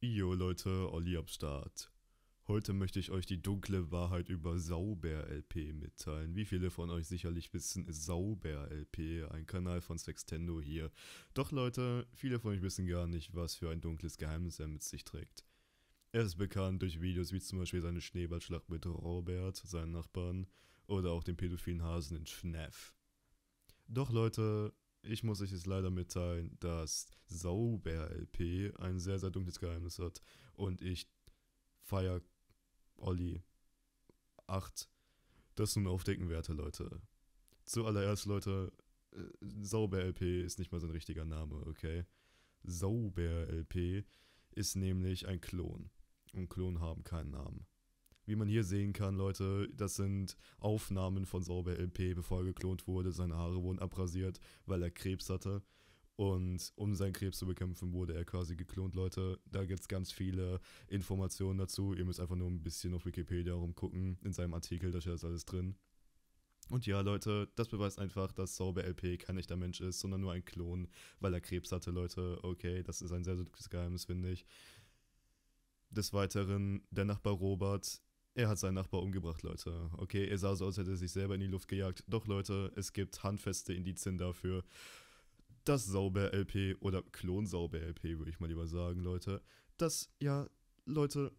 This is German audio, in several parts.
Yo Leute, Olli am Start. Heute möchte ich euch die dunkle Wahrheit über Sauber-LP mitteilen. Wie viele von euch sicherlich wissen, ist Sauber-LP ein Kanal von Sextendo hier. Doch Leute, viele von euch wissen gar nicht, was für ein dunkles Geheimnis er mit sich trägt. Er ist bekannt durch Videos wie zum Beispiel seine Schneeballschlacht mit Robert, seinen Nachbarn, oder auch den pädophilen Hasen in Schneff. Doch Leute, ich muss euch jetzt leider mitteilen, dass Sauber LP ein sehr, sehr dunkles Geheimnis hat. Und ich feier Olli 8. Das nun aufdecken werde, Leute. Zuallererst, Leute, äh, Sauber LP ist nicht mal sein richtiger Name, okay? Sauber LP ist nämlich ein Klon. Und Klonen haben keinen Namen. Wie man hier sehen kann, Leute, das sind Aufnahmen von Sauber LP, bevor er geklont wurde. Seine Haare wurden abrasiert, weil er Krebs hatte. Und um seinen Krebs zu bekämpfen, wurde er quasi geklont, Leute. Da gibt es ganz viele Informationen dazu. Ihr müsst einfach nur ein bisschen auf Wikipedia rumgucken. In seinem Artikel, da steht das alles drin. Und ja, Leute, das beweist einfach, dass Sauber LP kein echter Mensch ist, sondern nur ein Klon, weil er Krebs hatte, Leute. Okay, das ist ein sehr, sehr gutes Geheimnis, finde ich. Des Weiteren, der Nachbar Robert er hat seinen Nachbar umgebracht, Leute. Okay, er sah so aus, als hätte er sich selber in die Luft gejagt. Doch, Leute, es gibt handfeste Indizien dafür. Das Sauber-LP oder Klon-Sauber-LP, würde ich mal lieber sagen, Leute. Das, ja, Leute,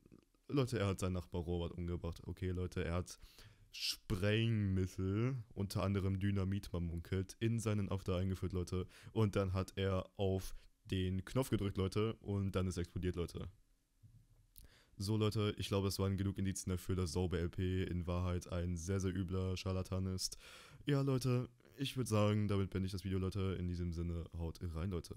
Leute, er hat seinen Nachbar Robert umgebracht. Okay, Leute, er hat Sprengmittel, unter anderem Dynamit, man munkelt, in seinen After eingeführt, Leute. Und dann hat er auf den Knopf gedrückt, Leute. Und dann ist explodiert, Leute. So Leute, ich glaube, es waren genug Indizien dafür, dass Sauber LP in Wahrheit ein sehr, sehr übler Scharlatan ist. Ja Leute, ich würde sagen, damit bin ich das Video, Leute. In diesem Sinne, haut rein, Leute.